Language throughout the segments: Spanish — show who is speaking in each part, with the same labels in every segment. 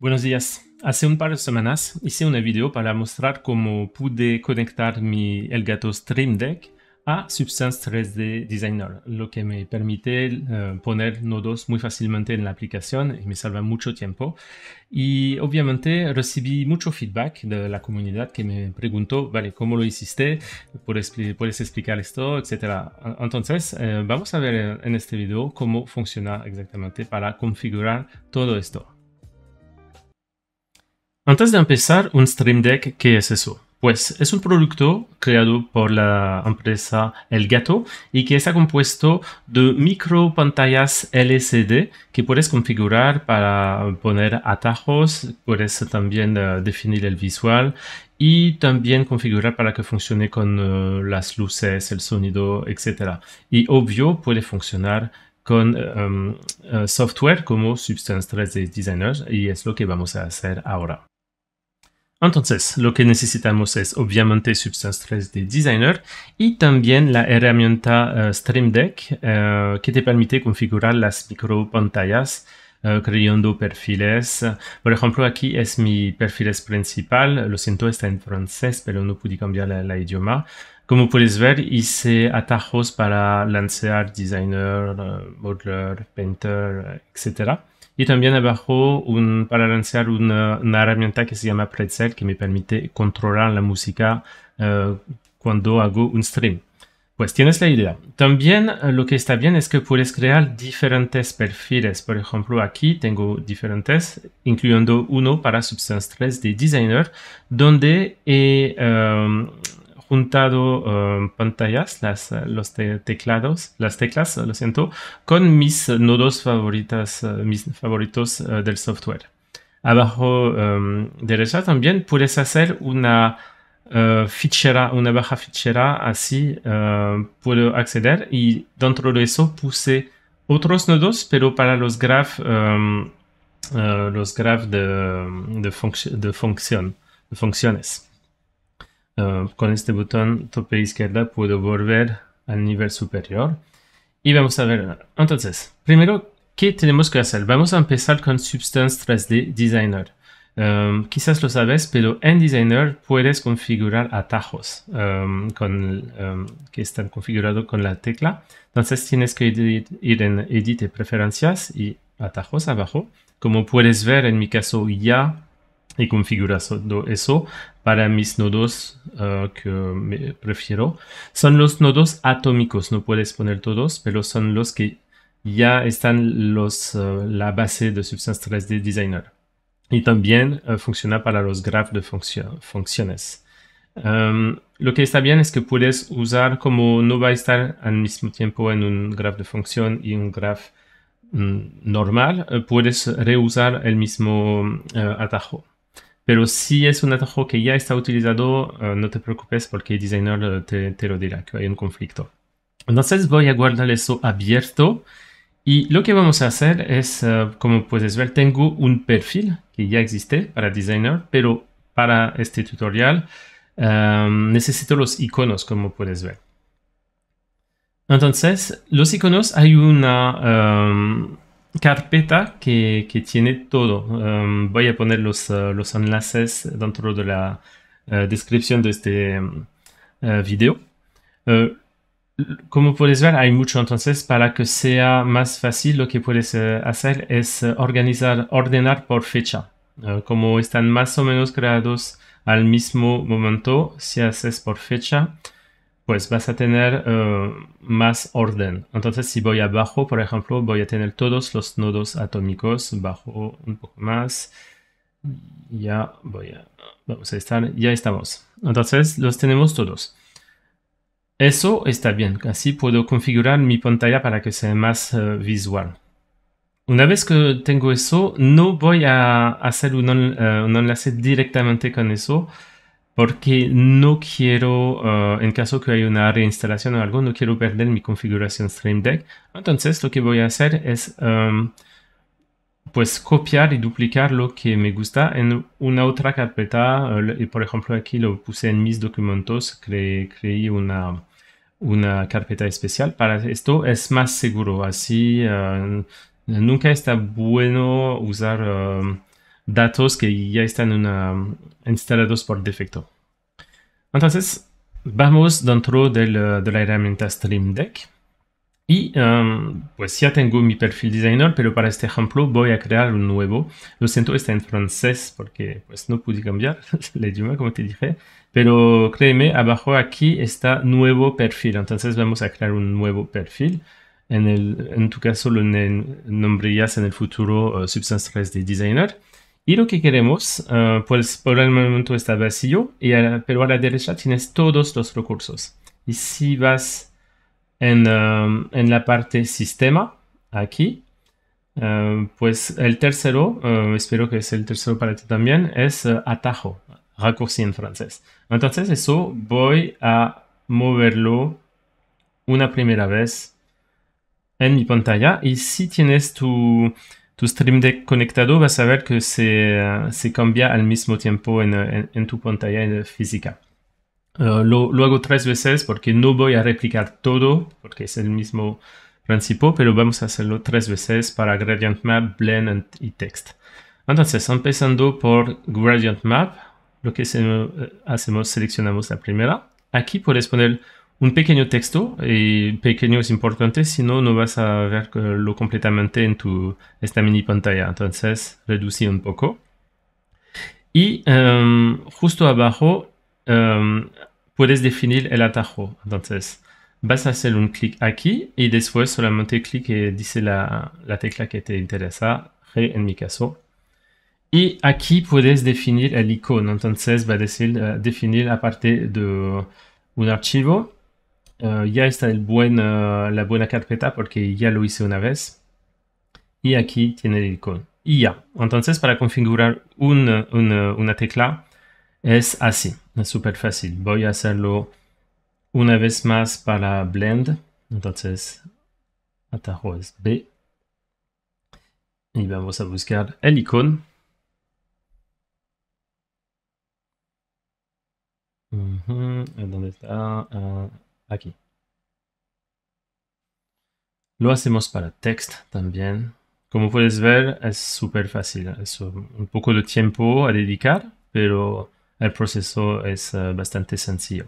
Speaker 1: Buenos días. Hace un par de semanas hice un video para mostrar cómo pude conectar mi Elgato Stream Deck a Substance 3D Designer, lo que me permite eh, poner nodos muy fácilmente en la aplicación y me salva mucho tiempo. Y obviamente recibí mucho feedback de la comunidad que me preguntó, vale, ¿cómo lo hiciste? ¿Puedes, explicar esto? Etcétera. Entonces, eh, vamos a ver en este video cómo funciona exactamente para configurar todo esto. Antes de empezar, un Stream Deck, ¿qué es eso? Pues es un producto creado por la empresa El Gato y que está compuesto de micro pantallas LCD que puedes configurar para poner atajos, puedes también eh, definir el visual y también configurar para que funcione con eh, las luces, el sonido, etc. Y obvio puede funcionar con em, eh, software como Substance 3D Designer y es lo que vamos a hacer ahora. Entonces, lo que necesitamos es obviamente Substance 3D Designer y también la herramienta eh, Stream Deck eh, que te permite configurar las micro pantallas eh, creando perfiles. Por ejemplo, aquí es mi perfil principal. Lo siento, está en francés, pero no pude cambiar la, idioma. Como puedes ver, hice atajos para lanzar designer, eh, modeler, painter, eh, etc. Y también abajo un, para lanzar una, herramienta que se llama Pretzel que me permite controlar la música cuando hago un stream. Pues tienes la idea. También eh, lo que está bien es que puedes crear diferentes perfiles. Por ejemplo, aquí tengo diferentes, incluyendo uno para Substance 3 de Designer, donde he em, juntado em, pantallas, las, los teclados, las teclas, lo siento, con mis nodos favoritas, eh, mis favoritos eh, del software. Abajo em, derecha también puedes hacer una Euh, fichera, una baja fichera así euh, puedo acceder y dentro de eso puse otros nodos, pero para los graphs um, Uh, euh, los graphs de, de, func de, función, de funciones. Uh, con este botón tope izquierda puedo volver al nivel superior. Y vamos a ver, entonces, primero, ¿qué tenemos que hacer? Vamos a empezar con Substance 3D Designer. Em, quizás lo sabes, pero en Designer puedes configurar atajos em, con, em, que están configurados con la tecla. Entonces tienes que ir, en Edit Preferencias y Atajos abajo. Como puedes ver, en mi caso ya he configurado eso para mis nodos eh, que me prefiero. Son los nodos atómicos, no puedes poner todos, pero son los que ya están los, eh, la base de Substance 3D Designer y también eh, funciona para los graphs de funciones. Em, lo que está bien es que puedes usar como no va a estar al mismo tiempo en un graph de función y un graph mm, normal, eh, puedes reusar el mismo eh, atajo. Pero si es un atajo que ya está utilizado, no te preocupes porque el designer te, te lo dirá que hay un conflicto. Entonces voy a guardar eso abierto y lo que vamos a hacer es, eh, como puedes ver, tengo un perfil que ya existe para Designer, pero para este tutorial em, necesito los iconos, como puedes ver. Entonces, los iconos, hay una em, carpeta que, tiene todo. Em, voy a poner eh, los, enlaces dentro de la eh, descripción de este video como puedes ver, hay mucho. Entonces, para que sea más fácil, lo que puedes eh, hacer es eh, organizar, ordenar por fecha. Eh, como están más o menos creados al mismo momento, si haces por fecha, pues vas a tener más orden. Entonces, si voy abajo, por ejemplo, voy a tener todos los nodos atómicos bajo un poco más. Ya voy a... Vamos a estar... Ya estamos. Entonces, los tenemos todos. Eso está bien, así puedo configurar mi pantalla para que sea más eh, visual. Una vez que tengo eso, no voy a hacer un, eh, enlace directamente con eso, porque no quiero, eh, en caso que haya una reinstalación o algo, no quiero perder mi configuración Stream Deck. Entonces lo que voy a hacer es em, pues copiar y duplicar lo que me gusta en una otra carpeta. Eh, y por ejemplo, aquí lo puse en mis documentos, creé una, una carpeta especial para esto. Es más seguro, así eh, nunca está bueno usar eh, datos que ya están instalados por defecto. Entonces, vamos dentro de la herramienta Stream Deck. Y em, pues ya tengo mi perfil designer, pero para este ejemplo voy a crear un nuevo. Lo siento, está en francés porque pues no pude cambiar la idioma, como te dije. Pero créeme, abajo aquí está nuevo perfil. Entonces vamos a crear un nuevo perfil. En, el, en tu caso lo nombrías en el futuro eh, Substance 3D Designer. Y lo que queremos, eh, pues por el momento está vacío, y a pero a la derecha tienes todos los recursos. Y si vas Um, en, la parte sistema, aquí, um, pues el tercero, um, espero que es el tercero para ti también, es uh, atajo, raccourci en francés. Entonces eso voy a moverlo una primera vez en mi pantalla y si tienes tu, tu Stream Deck conectado, vas a ver que se, uh, se cambia al mismo tiempo en, uh, en, en tu pantalla física lo, hago tres veces porque no voy a replicar todo, porque es el mismo principio, pero vamos a hacerlo tres veces para Gradient Map, Blend y Text. Entonces, empezando por Gradient Map, lo que eh, hacemos, seleccionamos la primera. Aquí puedes poner un pequeño texto, y pequeño es importante, si no, no vas a verlo completamente en esta mini pantalla. Entonces, reducir un poco. Y em, justo abajo Euh, puedes definir el atajo. Entonces, vas a hacer un clic aquí y después solamente clic y dice la, la tecla que te interesa, G en mi caso. Y aquí puedes definir el icono. Entonces, va a decir uh, definir aparte de un archivo. Eh, ya está buen, eh, la buena carpeta porque ya lo hice una vez. Y aquí tiene el icono. Y ya. Entonces, para configurar un, una tecla es así. Es súper fácil. Voy a hacerlo una vez más para Blend. Entonces, atajo es B. Y vamos a buscar el icono. está? Ah, aquí. Lo hacemos para text también. Como puedes ver, es súper fácil. Es un poco de tiempo a dedicar, pero el proceso es eh, bastante sencillo.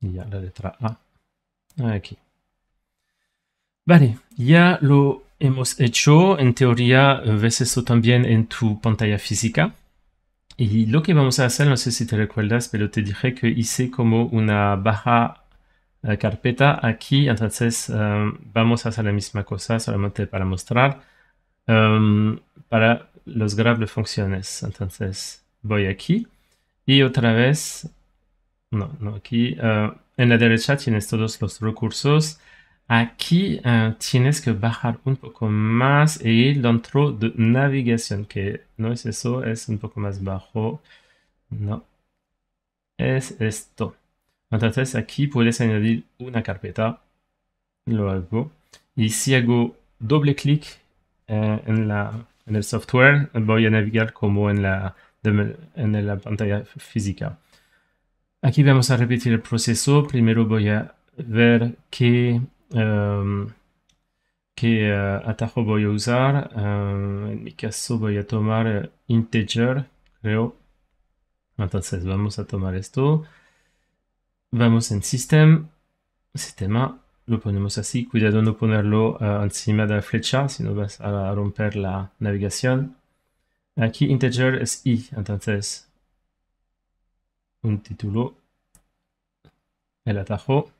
Speaker 1: Ya la letra A. Aquí. Vale, ya lo hemos hecho en teoría, ves eso también en tu pantalla física. Y lo que vamos a hacer, no sé si te recuerdas, pero te dije que hice como una baja eh, carpeta aquí, entonces eh, vamos a hacer la misma cosa solamente para mostrar. Em, para para graph de funciones. Entonces voy aquí y otra vez, no, no aquí, eh, en la derecha tienes todos los recursos. Aquí eh, tienes que bajar un poco más y dentro de navegación, que no es eso, es un poco más bajo. No, es esto. Entonces aquí puedes añadir una carpeta. Lo hago. Y si hago doble clic eh, en, el software, voy a navegar como en la, en la pantalla física. Aquí vamos a repetir el proceso. Primero voy a ver qué, em, qué eh, atajo voy a usar. Em, en mi caso voy a tomar eh, integer, creo. Entonces vamos a tomar esto. Vamos en system, sistema lo ponemos así, cuidado no ponerlo eh, encima de la flecha, si no vas a romper la navegación. Aquí integer es i, entonces un título, el atajo.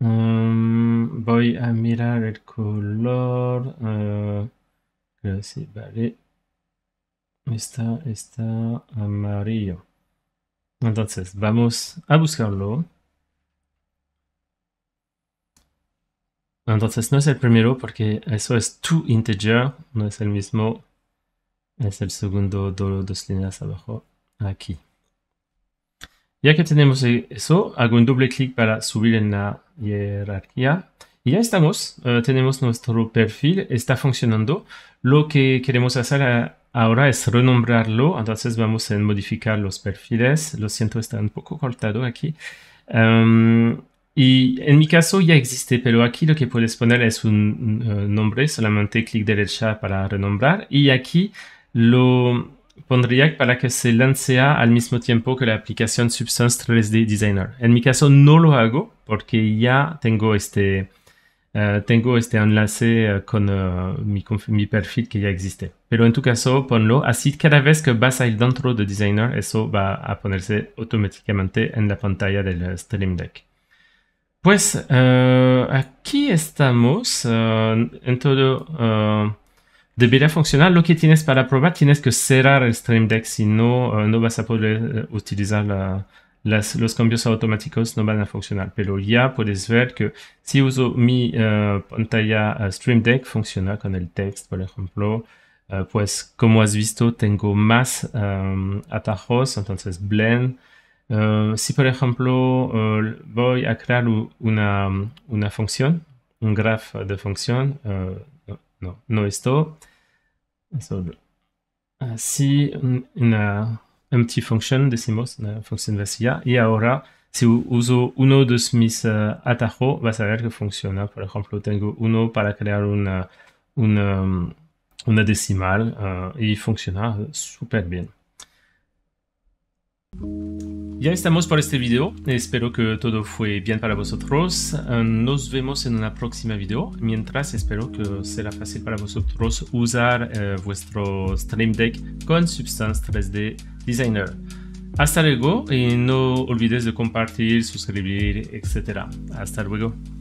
Speaker 1: Mm, voy a mirar el color. Eh, vale. Está, está amarillo. Entonces, vamos a buscarlo. Entonces no es el primero porque eso es tu integer, no es el mismo. Es el segundo, dos líneas abajo, aquí. Ya que tenemos eso, hago un doble clic para subir en la jerarquía Y ya estamos, eh, tenemos nuestro perfil, está funcionando. Lo que queremos hacer eh, ahora es renombrarlo, entonces vamos a modificar los perfiles. Lo siento, está un poco cortado aquí. Em, Y en mi caso ya existe, pero aquí lo que puedes poner es un eh, nombre, solamente clic derecha para renombrar y aquí lo pondría para que se lance al mismo tiempo que la aplicación Substance 3D Designer. En mi caso no lo hago porque ya tengo este, eh, tengo este enlacé uh, eh, con mi, perfil que ya existe. Pero en tu caso ponlo así cada vez que vas a ir dentro de Designer, eso va a ponerse automáticamente en la pantalla del Stream Deck. Pues eh, aquí estamos. Eh, en todo eh, debería funcionar. Lo que tienes para probar, tienes que cerrar el Stream Deck, si no, no vas a poder utilizar los cambios automáticos, no van a funcionar. Pero ya puedes ver que si uso mi pantalla Stream Deck, funciona con el text, por ejemplo. pues como has visto, tengo más atajos, entonces blend. Euh, si por ejemplo je eh, voy a crear una, una, un graph de función, uh, no, no esto, así una empty function, decimos, una función vacía, y ahora si uso uno de Smith eh, atajos, vas a ver que funciona. Por ejemplo, tengo uno para crear una, una, una decimal y funciona super bien. Ya estamos por este video, espero que todo fue bien para vosotros, eh, nos vemos en una próxima video, mientras espero que será fácil para vosotros usar eh, vuestro Stream Deck con Substance 3D Designer. Hasta luego y no olvides de compartir, suscribir, etc. Hasta luego.